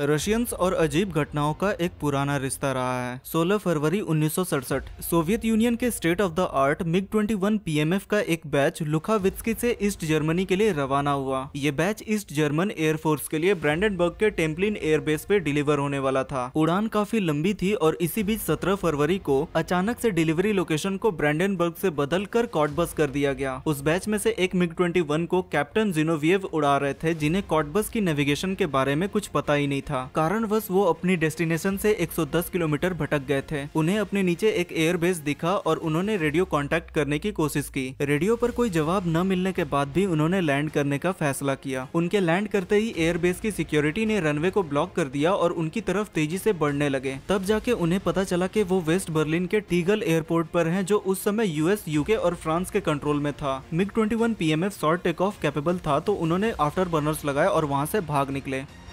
Russians और अजीब घटनाओं का एक पुराना रिश्ता रहा है 16 फरवरी 1967 सोवियत यूनियन के state of the art MiG 21 PMF का एक बैच लुखाविस्की से ईस्ट जर्मनी के लिए रवाना हुआ ये बैच ईस्ट जर्मन एयरफोर्स के लिए ब्रैंडनबर्ग के टेम्पलिन एयरबेस पे डिलीवर होने वाला था उड़ान काफी लंबी थी और इसी बीच सत्रह फरवरी को अचानक ऐसी डिलीवरी लोकेशन को ब्रैंडनबर्ग ऐसी बदल कर कॉटबस कर दिया गया उस बैच में से एक मिग ट्वेंटी को कैप्टन जिनोवियव उड़ा रहे थे जिन्हें कॉटबस की नेविगेशन के बारे में कुछ पता ही नहीं था कारणवश वो अपनी डेस्टिनेशन से 110 किलोमीटर भटक गए थे उन्हें अपने नीचे एक एयरबेस दिखा और उन्होंने रेडियो कांटेक्ट करने की कोशिश की रेडियो पर कोई जवाब न मिलने के बाद भी उन्होंने लैंड करने का फैसला किया उनके लैंड करते ही एयरबेस की सिक्योरिटी ने रनवे को ब्लॉक कर दिया और उनकी तरफ तेजी ऐसी बढ़ने लगे तब जाके उन्हें पता चला की वो वेस्ट बर्लिन के टीगल एयरपोर्ट आरोप है जो उस समय यूएस यूके और फ्रांस के कंट्रोल में था MiG twenty one short take off capable था तो उन्होंने आफ्टर बर्नर्स लगाए और वहाँ ऐसी भाग निकले